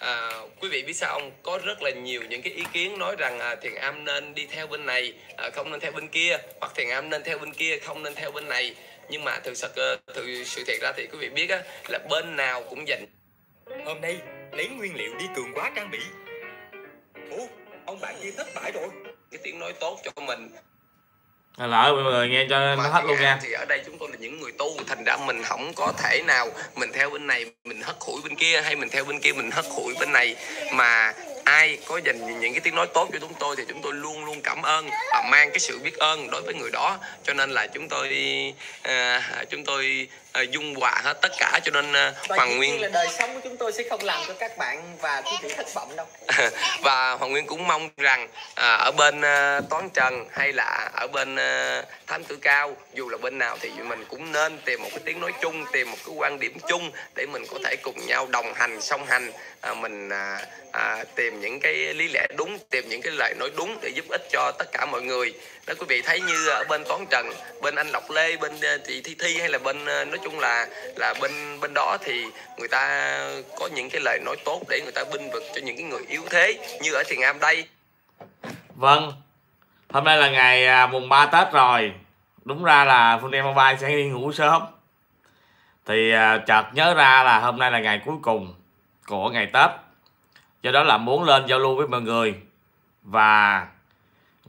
à, quý vị biết sao không có rất là nhiều những cái ý kiến nói rằng à, thiền am nên đi theo bên này à, không nên theo bên kia hoặc thiền am nên theo bên kia không nên theo bên này nhưng mà thực sự ờ, thực sự thiệt ra thì quý vị biết á, là bên nào cũng dành hôm nay lấy nguyên liệu đi cường quá trang bị ô ông bạn kia thất bại rồi cái tiếng nói tốt cho mình À, lỡ mọi người nghe cho nó hết luôn à, nha thì ở đây chúng tôi là những người tu thành ra mình không có thể nào mình theo bên này mình hất hủi bên kia hay mình theo bên kia mình hất hủi bên này mà ai có dành những cái tiếng nói tốt cho chúng tôi thì chúng tôi luôn luôn cảm ơn và mang cái sự biết ơn đối với người đó cho nên là chúng tôi uh, chúng tôi Ờ, dung hòa hết tất cả cho nên ờ, hoàng nguyên là đời sống của chúng tôi sẽ không làm cho các bạn và quý vị thất vọng đâu và hoàng nguyên cũng mong rằng ờ, ở bên toán trần hay là ở bên thám tử cao dù là bên nào thì mình cũng nên tìm một cái tiếng nói chung tìm một cái quan điểm chung để mình có thể cùng nhau đồng hành song hành mình tìm những cái lý lẽ đúng tìm những cái lời nói đúng để giúp ích cho tất cả mọi người đó quý vị thấy như ở bên toán trần bên anh lộc lê bên chị thi thi hay là bên nói chung là là bên bên đó thì người ta có những cái lời nói tốt để người ta binh vực cho những cái người yếu thế như ở thiền am đây vâng hôm nay là ngày à, mùng 3 tết rồi đúng ra là phương em mobile sẽ đi ngủ sớm thì à, chợt nhớ ra là hôm nay là ngày cuối cùng của ngày tết do đó là muốn lên giao lưu với mọi người và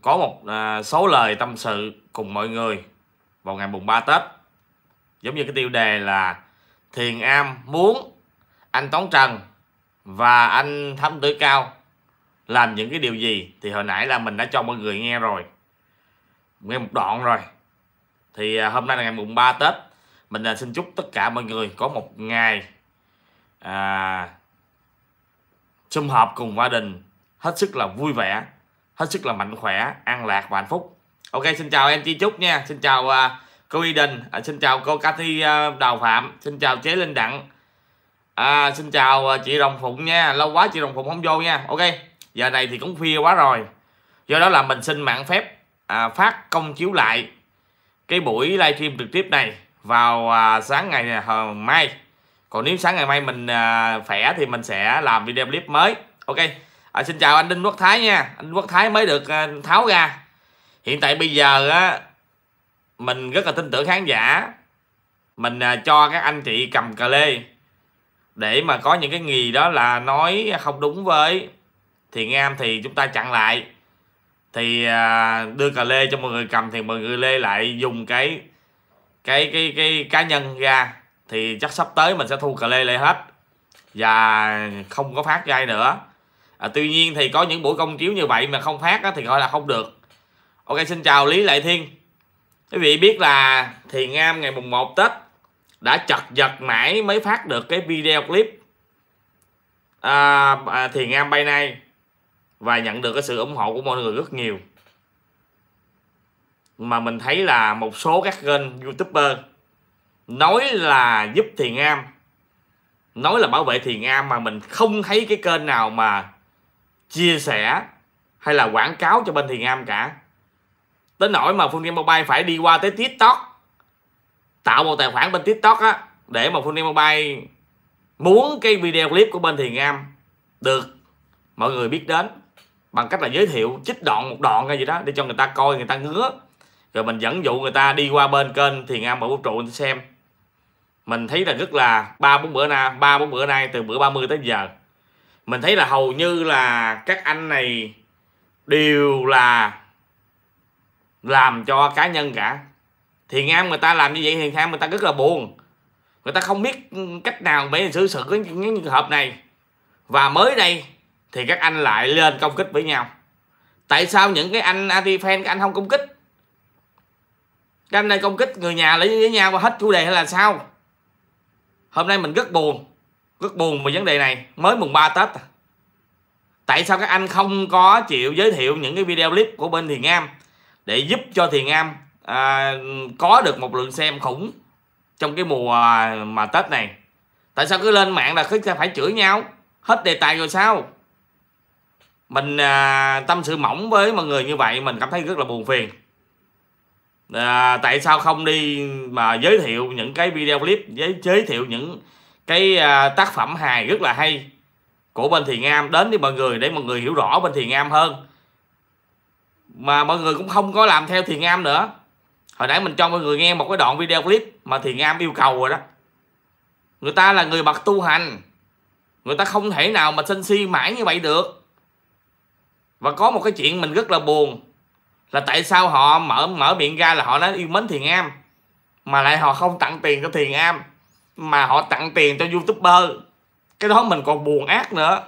có một à, số lời tâm sự cùng mọi người vào ngày mùng 3 Tết giống như cái tiêu đề là thiền am muốn anh tống trần và anh thẩm tử cao làm những cái điều gì thì hồi nãy là mình đã cho mọi người nghe rồi nghe một đoạn rồi thì à, hôm nay là ngày mùng 3 tết mình à, xin chúc tất cả mọi người có một ngày à, sum họp cùng gia đình hết sức là vui vẻ hết sức là mạnh khỏe an lạc và hạnh phúc ok xin chào em chi chúc nha xin chào uh, cô Y Đình à, xin chào cô Cathy à, Đào Phạm xin chào chế Linh Đặng à, xin chào à, chị Đồng Phụng nha lâu quá chị Đồng Phụng không vô nha ok giờ này thì cũng khuya quá rồi do đó là mình xin mạng phép à, phát công chiếu lại cái buổi livestream trực tiếp này vào à, sáng ngày à, mai còn nếu sáng ngày mai mình à, khỏe thì mình sẽ làm video clip mới ok à, xin chào anh Đinh Quốc Thái nha anh Quốc Thái mới được à, tháo ra hiện tại bây giờ á mình rất là tin tưởng khán giả mình à, cho các anh chị cầm cà lê để mà có những cái nghề đó là nói không đúng với thiện am thì chúng ta chặn lại thì à, đưa cà lê cho mọi người cầm thì mọi người lê lại dùng cái cái cái cái cá nhân ra thì chắc sắp tới mình sẽ thu cà lê lại hết và không có phát ra nữa à, tuy nhiên thì có những buổi công chiếu như vậy mà không phát thì gọi là không được ok xin chào lý lại thiên quý vị biết là Thiền Nam ngày mùng 1 Tết đã chật giật mãi mới phát được cái video clip à, à Thiền Nam bay nay và nhận được cái sự ủng hộ của mọi người rất nhiều mà mình thấy là một số các kênh youtuber nói là giúp Thiền Nam nói là bảo vệ Thiền Nam mà mình không thấy cái kênh nào mà chia sẻ hay là quảng cáo cho bên Thiền Nam cả tới nỗi mà Phương Game Mobile phải đi qua tới TikTok tạo một tài khoản bên TikTok á để mà Phương Game Mobile muốn cái video clip của bên Thiền Am được mọi người biết đến bằng cách là giới thiệu chích đoạn một đoạn hay gì đó để cho người ta coi người ta ngứa rồi mình dẫn dụ người ta đi qua bên kênh Thiền Am ở vũ trụ người xem mình thấy là rất là ba bốn bữa nay ba bốn bữa nay từ bữa 30 tới giờ mình thấy là hầu như là các anh này đều là làm cho cá nhân cả thiền am người ta làm như vậy thiền am người ta rất là buồn người ta không biết cách nào để xử sự với những trường hợp này và mới đây thì các anh lại lên công kích với nhau tại sao những cái anh anti-fan các anh không công kích các anh này công kích người nhà lấy với nhau và hết chủ đề hay là sao hôm nay mình rất buồn rất buồn về vấn đề này mới mùng 3 tết à. tại sao các anh không có chịu giới thiệu những cái video clip của bên thiền am để giúp cho Thiền Am à, có được một lượng xem khủng trong cái mùa à, mà Tết này tại sao cứ lên mạng là cứ phải chửi nhau hết đề tài rồi sao mình à, tâm sự mỏng với mọi người như vậy mình cảm thấy rất là buồn phiền à, tại sao không đi mà giới thiệu những cái video clip giới giới thiệu những cái à, tác phẩm hài rất là hay của bên thiền am đến với mọi người để mọi người hiểu rõ bên thiền am hơn mà mọi người cũng không có làm theo thiền am nữa hồi nãy mình cho mọi người nghe một cái đoạn video clip mà thiền am yêu cầu rồi đó người ta là người bậc tu hành người ta không thể nào mà sân si mãi như vậy được và có một cái chuyện mình rất là buồn là tại sao họ mở mở miệng ra là họ nói yêu mến thiền am mà lại họ không tặng tiền cho thiền am mà họ tặng tiền cho youtuber cái đó mình còn buồn ác nữa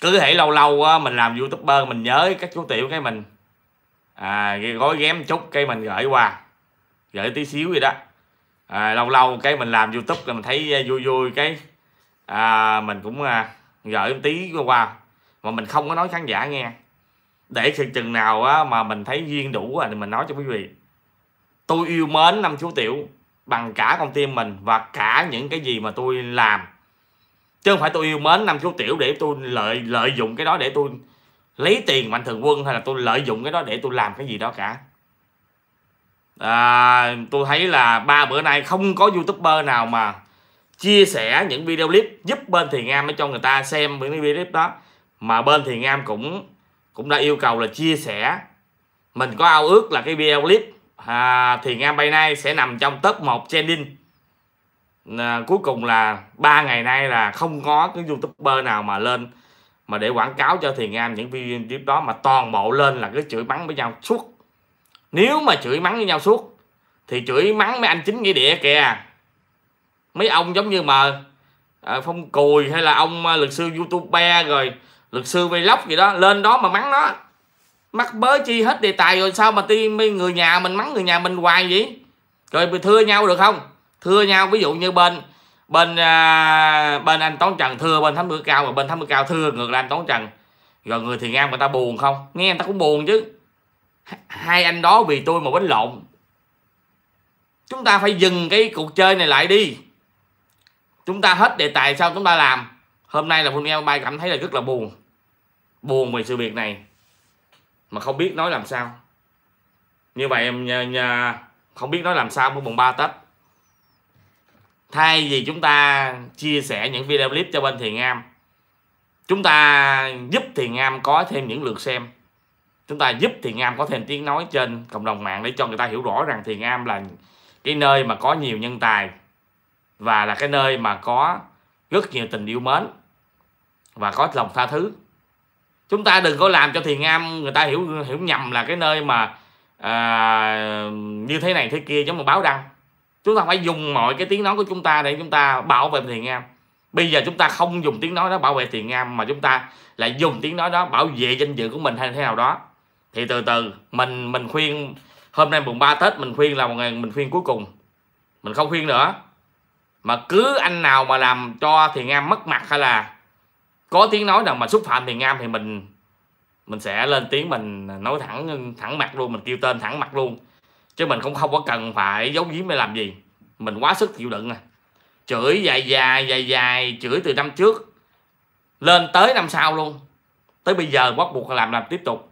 cứ thể lâu lâu á, mình làm youtuber mình nhớ các chú tiểu cái mình à, gói ghém chút cái mình gửi qua gửi tí xíu vậy đó à, lâu lâu cái mình làm youtube là mình thấy à, vui vui cái à, mình cũng à, gửi tí qua mà mình không có nói khán giả nghe để khi chừng nào á, mà mình thấy duyên đủ rồi thì mình nói cho quý vị tôi yêu mến năm chú tiểu bằng cả con tim mình và cả những cái gì mà tôi làm chứ không phải tôi yêu mến năm chú tiểu để tôi lợi lợi dụng cái đó để tôi lấy tiền mạnh thường quân hay là tôi lợi dụng cái đó để tôi làm cái gì đó cả à, tôi thấy là ba bữa nay không có youtuber nào mà chia sẻ những video clip giúp bên thiền am để cho người ta xem những video clip đó mà bên thiền am cũng cũng đã yêu cầu là chia sẻ mình có ao ước là cái video clip à, thiền am bay nay sẽ nằm trong top 1 trending à, cuối cùng là ba ngày nay là không có cái youtuber nào mà lên mà để quảng cáo cho thiền am những video clip đó mà toàn bộ lên là cứ chửi mắng với nhau suốt nếu mà chửi mắng với nhau suốt thì chửi mắng mấy anh chính nghĩa địa kìa mấy ông giống như mà à, phong cùi hay là ông à, luật sư YouTuber rồi luật sư vlog gì đó lên đó mà mắng nó mắc bớ chi hết đề tài rồi sao mà tim người nhà mình mắng người nhà mình hoài vậy rồi thưa nhau được không thưa nhau ví dụ như bên bên à, bên anh toán Trần thưa bên thám Mưa Cao và bên thám Mưa Cao thưa ngược lại anh Tốn Trần rồi người Thiền Nam người ta buồn không nghe người ta cũng buồn chứ hai anh đó vì tôi mà bánh lộn chúng ta phải dừng cái cuộc chơi này lại đi chúng ta hết đề tài sao chúng ta làm hôm nay là phun Eo bay cảm thấy là rất là buồn buồn về sự việc này mà không biết nói làm sao như vậy em không biết nói làm sao với mùng ba Tết thay vì chúng ta chia sẻ những video clip cho bên thiền am chúng ta giúp thiền am có thêm những lượt xem chúng ta giúp thiền am có thêm tiếng nói trên cộng đồng mạng để cho người ta hiểu rõ rằng thiền am là cái nơi mà có nhiều nhân tài và là cái nơi mà có rất nhiều tình yêu mến và có lòng tha thứ chúng ta đừng có làm cho thiền am người ta hiểu hiểu nhầm là cái nơi mà à, như thế này thế kia giống một báo đăng chúng ta phải dùng mọi cái tiếng nói của chúng ta để chúng ta bảo vệ thiền am bây giờ chúng ta không dùng tiếng nói đó bảo vệ thiền am mà chúng ta lại dùng tiếng nói đó bảo vệ danh dự của mình hay thế nào đó thì từ từ mình mình khuyên hôm nay mùng 3 tết mình khuyên là một ngày mình khuyên cuối cùng mình không khuyên nữa mà cứ anh nào mà làm cho thiền am mất mặt hay là có tiếng nói nào mà xúc phạm thiền am thì mình mình sẽ lên tiếng mình nói thẳng thẳng mặt luôn mình kêu tên thẳng mặt luôn chứ mình không không có cần phải giấu giếm hay làm gì mình quá sức chịu đựng à chửi dài dài dài dài chửi từ năm trước lên tới năm sau luôn tới bây giờ bắt buộc làm làm tiếp tục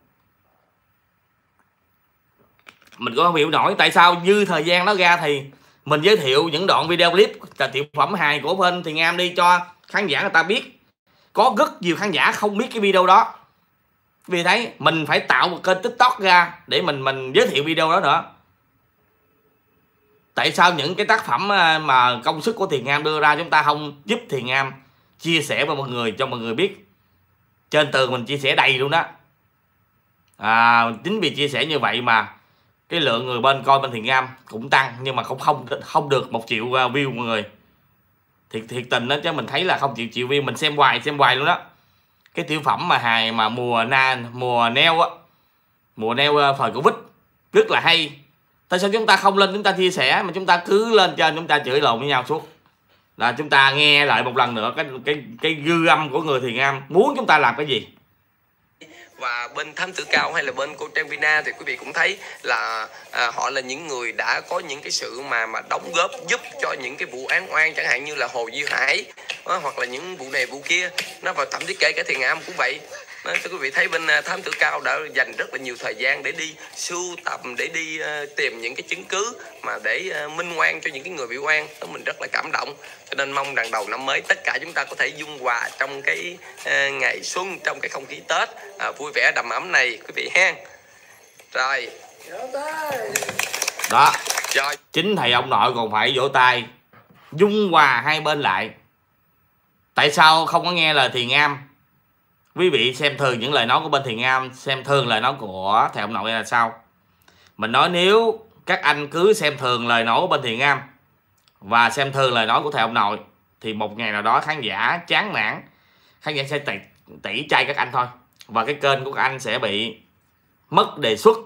mình có không hiểu nổi tại sao như thời gian nó ra thì mình giới thiệu những đoạn video clip là tiểu phẩm hài của bên thì ngam đi cho khán giả người ta biết có rất nhiều khán giả không biết cái video đó vì thấy mình phải tạo một kênh tiktok ra để mình mình giới thiệu video đó nữa tại sao những cái tác phẩm ờ, mà công sức của thiền am đưa ra chúng ta không giúp thiền am chia sẻ với mọi người cho mọi người biết trên tường mình chia sẻ đầy luôn đó à, chính vì chia sẻ như vậy mà cái lượng người bên coi bên thiền am cũng tăng nhưng mà cũng không không được một triệu ờ, view mọi người thiệt thiệt tình đó chứ mình thấy là không chịu chịu view mình xem hoài xem hoài luôn đó cái tiểu phẩm mà hài mà mùa na mùa neo á mùa neo ờ, thời covid rất là hay tại sao chúng ta không lên chúng ta chia sẻ mà chúng ta cứ lên trên chúng ta chửi lộn với nhau suốt là chúng ta nghe lại một lần nữa cái cái cái dư âm của người thiền am muốn chúng ta làm cái gì và bên thám tử cao hay là bên cô trang vina thì quý vị cũng thấy là à, họ là những người đã có những cái sự mà mà đóng góp giúp cho những cái vụ án oan chẳng hạn như là hồ duy hải đó, à, hoặc là những vụ này vụ kia nó và thậm chí kể cả thiền am cũng vậy đó, thưa quý vị thấy bên à, thám tử cao đã dành rất là nhiều thời gian để đi sưu tầm để đi à, tìm những cái chứng cứ mà để à, minh oan cho những cái người bị oan mình rất là cảm động cho nên mong rằng đầu năm mới tất cả chúng ta có thể dung hòa trong cái ngày xuân trong cái không khí tết vui vẻ đầm ấm này quý vị ha rồi đó rồi. chính thầy ông nội còn phải vỗ tay dung hòa hai bên lại tại sao không có nghe lời thiền am quý vị xem thường những lời nói của bên thiền am xem thường lời nói của thầy ông nội là sao mình nói nếu các anh cứ xem thường lời nói của bên thiền am và xem thường lời nói của thầy ông nội thì một ngày nào đó khán giả chán nản khán giả sẽ tẩy tỉ chay các anh thôi và cái kênh của các anh sẽ bị mất đề xuất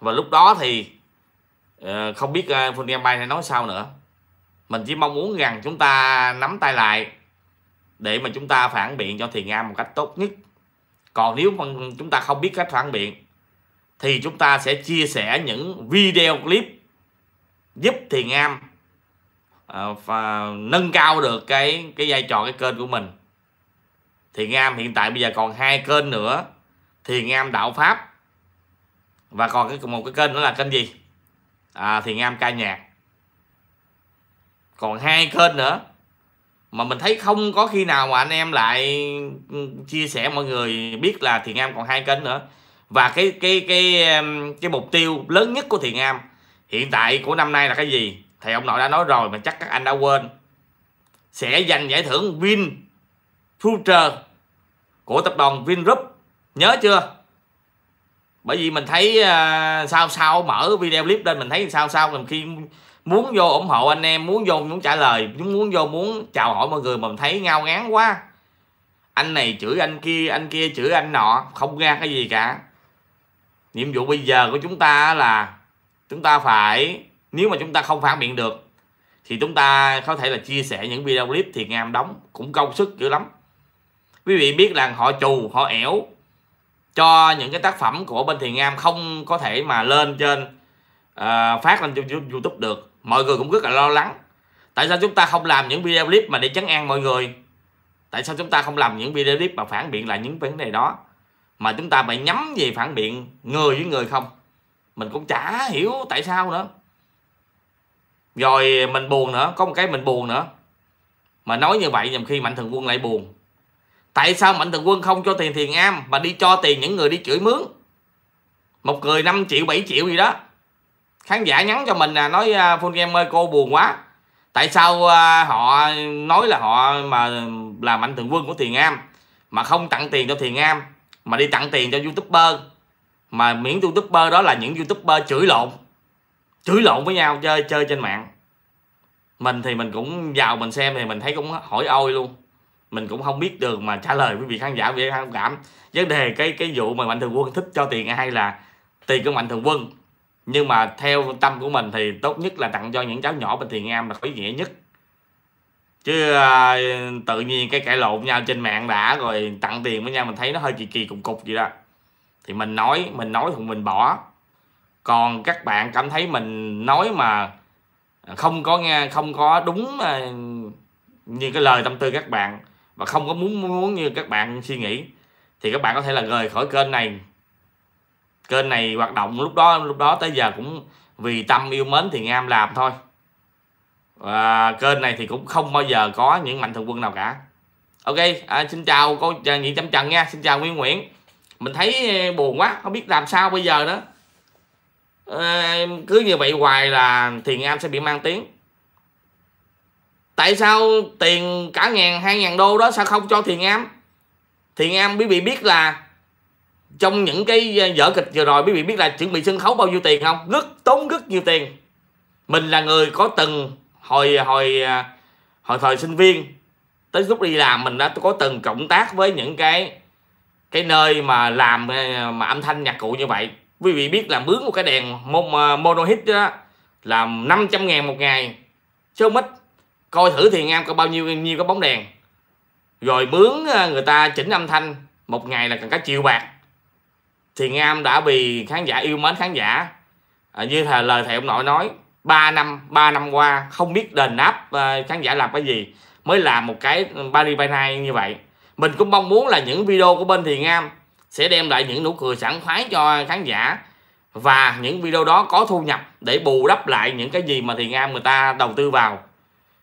và lúc đó thì ờ, không biết ờ, Phương Bay sẽ nói sao nữa mình chỉ mong muốn rằng chúng ta nắm tay lại để mà chúng ta phản biện cho thiền am một cách tốt nhất còn nếu mà chúng ta không biết cách phản biện thì chúng ta sẽ chia sẻ những video clip giúp thiền am à, và nâng cao được cái cái vai trò cái kênh của mình thiền am hiện tại bây giờ còn hai kênh nữa thiền am đạo pháp và còn cái một cái kênh nữa là kênh gì à, thiền am ca nhạc còn hai kênh nữa mà mình thấy không có khi nào mà anh em lại ừ, chia sẻ mọi người biết là thiện am còn hai kênh nữa và cái cái cái cái mục tiêu lớn nhất của thiện am hiện tại của năm nay là cái gì thì ông nội đã nói rồi mà chắc các anh đã quên sẽ giành giải thưởng Vin Future của tập đoàn Vingroup nhớ chưa bởi vì mình thấy uh, sao sao mở video clip lên mình thấy sao sao làm khi muốn vô ủng hộ anh em muốn vô muốn trả lời muốn vô muốn chào hỏi mọi người mà mình thấy ngao ngán quá anh này chửi anh kia anh kia chửi anh nọ không ra cái gì cả nhiệm vụ bây giờ của chúng ta là chúng ta phải nếu mà chúng ta không phản biện được thì chúng ta có thể là chia sẻ những video clip thiệt ngam đóng cũng công sức dữ lắm quý vị biết là họ trù họ ẻo cho những cái tác phẩm của bên thiền ngam không có thể mà lên trên uh, phát lên trên youtube được mọi người cũng rất là lo lắng tại sao chúng ta không làm những video clip mà để chấn an mọi người tại sao chúng ta không làm những video clip mà phản biện lại những vấn đề đó mà chúng ta phải nhắm về phản biện người với người không mình cũng chả hiểu tại sao nữa rồi mình buồn nữa có một cái mình buồn nữa mà nói như vậy nhầm khi mạnh thường quân lại buồn tại sao mạnh thường quân không cho tiền thiền am mà đi cho tiền những người đi chửi mướn một người 5 triệu 7 triệu gì đó khán giả nhắn cho mình là nói à, full game ơi cô buồn quá tại sao à, họ nói là họ mà là mạnh thường quân của thiền am mà không tặng tiền cho thiền am mà đi tặng tiền cho youtuber mà miễn youtuber đó là những youtuber chửi lộn chửi lộn với nhau chơi chơi trên mạng mình thì mình cũng vào mình xem thì mình thấy cũng hỏi ôi luôn mình cũng không biết đường mà trả lời với vị khán giả vì thông cảm vấn đề cái cái vụ mà mạnh thường quân thích cho tiền hay là tiền của mạnh thường quân nhưng mà theo tâm của mình thì tốt nhất là tặng cho những cháu nhỏ bên thiền am là có ý nghĩa nhất chứ à, tự nhiên cái cãi lộn nhau trên mạng đã rồi tặng tiền với nhau mình thấy nó hơi kỳ kỳ cục cục vậy đó thì mình nói mình nói thì mình bỏ còn các bạn cảm thấy mình nói mà không có nghe không có đúng à, như cái lời tâm tư các bạn và không có muốn muốn như các bạn suy nghĩ thì các bạn có thể là rời khỏi kênh này kênh này hoạt động lúc đó lúc đó tới giờ cũng vì tâm yêu mến thì ngam làm thôi và kênh này thì cũng không bao giờ có những mạnh thường quân nào cả ok à, xin chào cô à, nhị trăm trần nha xin chào nguyên nguyễn mình thấy à, buồn quá không biết làm sao bây giờ đó à, cứ như vậy hoài là thiền am sẽ bị mang tiếng tại sao tiền cả ngàn hai ngàn đô đó sao không cho thiền am thiền am bị bị biết là trong những cái ờ, vở kịch vừa rồi quý vị biết là chuẩn bị sân khấu bao nhiêu tiền không rất tốn rất nhiều tiền mình là người có từng hồi hồi ờ, hồi thời sinh viên tới lúc đi làm mình đã có từng cộng tác với những cái cái nơi mà làm ờ, mà âm thanh nhạc cụ như vậy quý vị biết là mướn một cái đèn mono hit đó là 500 ngàn một ngày số mít coi thử thì ngam có bao nhiêu nhiêu cái bóng đèn rồi mướn người ta chỉnh âm thanh một ngày là cần cả triệu bạc thì Ngam đã bị khán giả yêu mến khán giả à, như thề lời thầy ông nội nói 3 năm 3 năm qua không biết đền đáp à, khán giả làm cái gì mới làm một cái Paris by night như vậy mình cũng mong muốn là những video của bên Thì Ngam sẽ đem lại những nụ cười sảng khoái cho khán giả và những video đó có thu nhập để bù đắp lại những cái gì mà Thì Ngam người ta đầu tư vào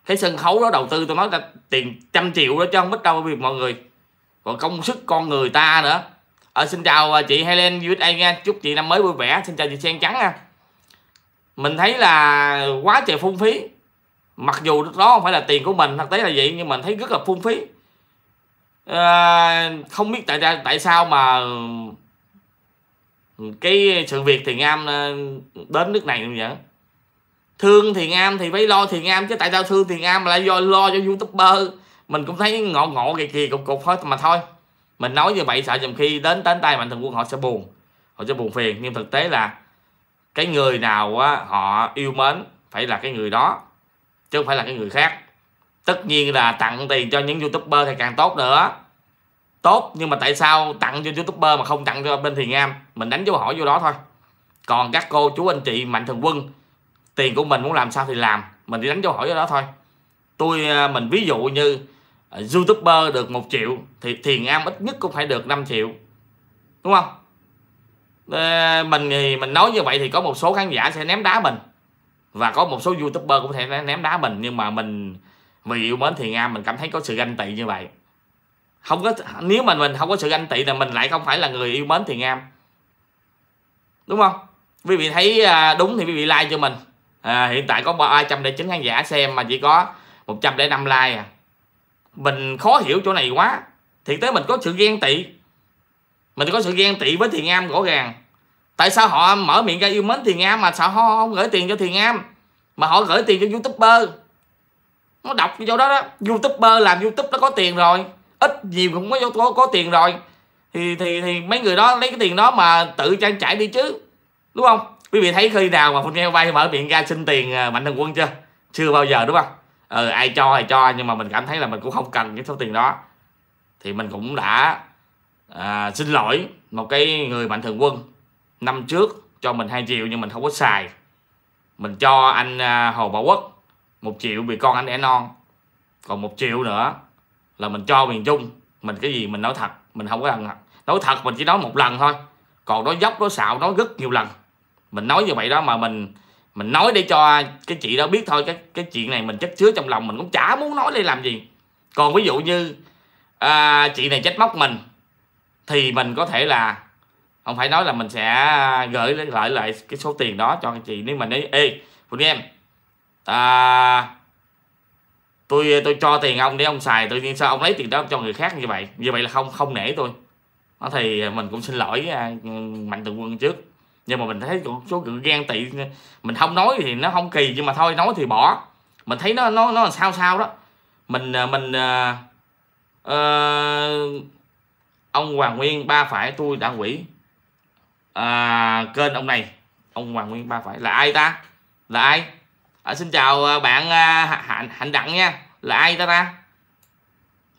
cái sân khấu đó đầu tư tôi nói là tiền trăm triệu đó chứ không biết đâu mọi người còn công sức con người ta nữa Ờ, xin chào à, chị Helen USA nha chúc chị năm mới vui vẻ xin chào chị sen trắng nha mình thấy là quá trời phung phí mặc dù đó không phải là tiền của mình thực tế là vậy nhưng mình thấy rất là phung phí à, không biết tại tại sao mà cái sự việc thì ngam ờ, đến nước này vậy thương thì ngam thì phải lo thì ngam chứ tại sao thương thì ngam lại do lo cho youtuber mình cũng thấy ngộ ngộ kỳ kỳ cục cục thôi mà thôi mình nói như vậy sợ dùm khi đến đến tay mạnh thường quân họ sẽ buồn họ sẽ buồn phiền nhưng thực tế là cái người nào á, họ yêu mến phải là cái người đó chứ không phải là cái người khác tất nhiên là tặng tiền cho những youtuber thì càng tốt nữa tốt nhưng mà tại sao tặng cho youtuber mà không tặng cho bên thiền am mình đánh dấu hỏi vô đó thôi còn các cô chú anh chị mạnh thường quân tiền của mình muốn làm sao thì làm mình đi đánh dấu hỏi vô đó thôi tôi à, mình ví dụ như À, youtuber được 1 triệu thì thiền am ít nhất cũng phải được 5 triệu đúng không mình thì mình nói như vậy thì có một số khán giả sẽ ném đá mình và có một số youtuber cũng thể ném đá mình nhưng mà mình vì yêu mến thiền am mình cảm thấy có sự ganh tị như vậy không có nếu mà mình không có sự ganh tị là mình lại không phải là người yêu mến thiền am đúng không quý vị thấy à, đúng thì quý vị like cho mình à, hiện tại có 309 khán giả xem mà chỉ có 105 like à mình khó hiểu chỗ này quá thì tới mình có sự ghen tị mình có sự ghen tị với thiền am rõ ràng tại sao họ mở miệng ra yêu mến thiền am mà sao họ không gửi tiền cho thiền am mà họ gửi tiền cho youtuber nó đọc chỗ đó đó youtuber làm youtube nó có tiền rồi ít nhiều cũng có, có có tiền rồi thì thì thì mấy người đó lấy cái tiền đó mà tự trang trải đi chứ đúng không quý vị thấy khi nào mà phun nghe vay mở miệng ra xin tiền à, mạnh thường quân chưa chưa bao giờ đúng không ờ, ai cho thì cho nhưng mà mình cảm thấy là mình cũng không cần cái số tiền đó thì mình cũng đã à, xin lỗi một cái người mạnh thường quân năm trước cho mình hai triệu nhưng mình không có xài mình cho anh à, Hồ Bảo Quốc một triệu vì con anh đẻ non còn một triệu nữa là mình cho miền Trung mình cái gì mình nói thật mình không có lần à. nói thật mình chỉ nói một lần thôi còn nói dốc nói xạo nói rất nhiều lần mình nói như vậy đó mà mình mình nói để cho cái chị đó biết thôi cái cái chuyện này mình chất chứa trong lòng mình cũng chả muốn nói để làm gì còn ví dụ như à, chị này trách móc mình thì mình có thể là không phải nói là mình sẽ gửi lại lại cái số tiền đó cho chị nếu mà nói ê Quỳnh em à, tôi tôi cho tiền ông để ông xài tự nhiên sao ông lấy tiền đó cho người khác như vậy như vậy là không không nể tôi nó thì mình cũng xin lỗi à, mạnh thường quân trước nhưng mà mình thấy số lượng ghen tị mình không nói thì nó không kỳ nhưng mà thôi nói thì bỏ mình thấy nó nó nó sao sao đó mình à, mình uh, uh, ông Hoàng Nguyên ba phải tôi đã quỷ à, kênh ông này ông Hoàng Nguyên ba phải là ai ta là ai à, xin chào à, bạn uh, hạnh đặng nha là ai ta ta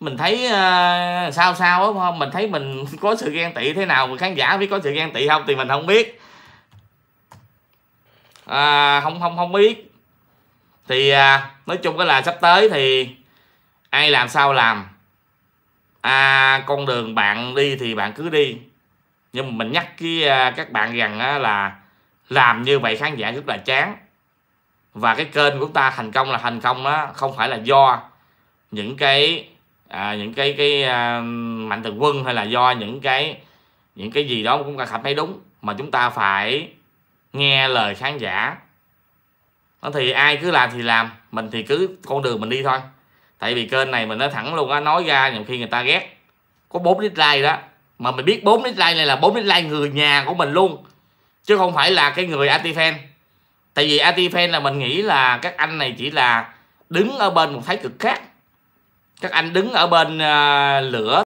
mình thấy uh, sao sao đó không mình thấy mình có sự ghen tị thế nào mà khán giả biết có sự ghen tị không thì mình không biết à, không không không biết thì à, nói chung cái là sắp tới thì ai làm sao làm à, con đường bạn đi thì bạn cứ đi nhưng mà mình nhắc cái à, các bạn rằng á, là làm như vậy khán giả rất là chán và cái kênh của ta thành công là thành công đó không phải là do những cái à, những cái cái à, mạnh thường quân hay là do những cái những cái gì đó cũng cả cảm thấy đúng mà chúng ta phải nghe lời khán giả thì ai cứ làm thì làm mình thì cứ con đường mình đi thôi tại vì kênh này mình nói thẳng luôn á nói ra nhiều khi người ta ghét có 4 lít like đó mà mình biết 4 lít like này là 4 lít like người nhà của mình luôn chứ không phải là cái người anti-fan tại vì anti-fan là mình nghĩ là các anh này chỉ là đứng ở bên một thái cực khác các anh đứng ở bên uh, lửa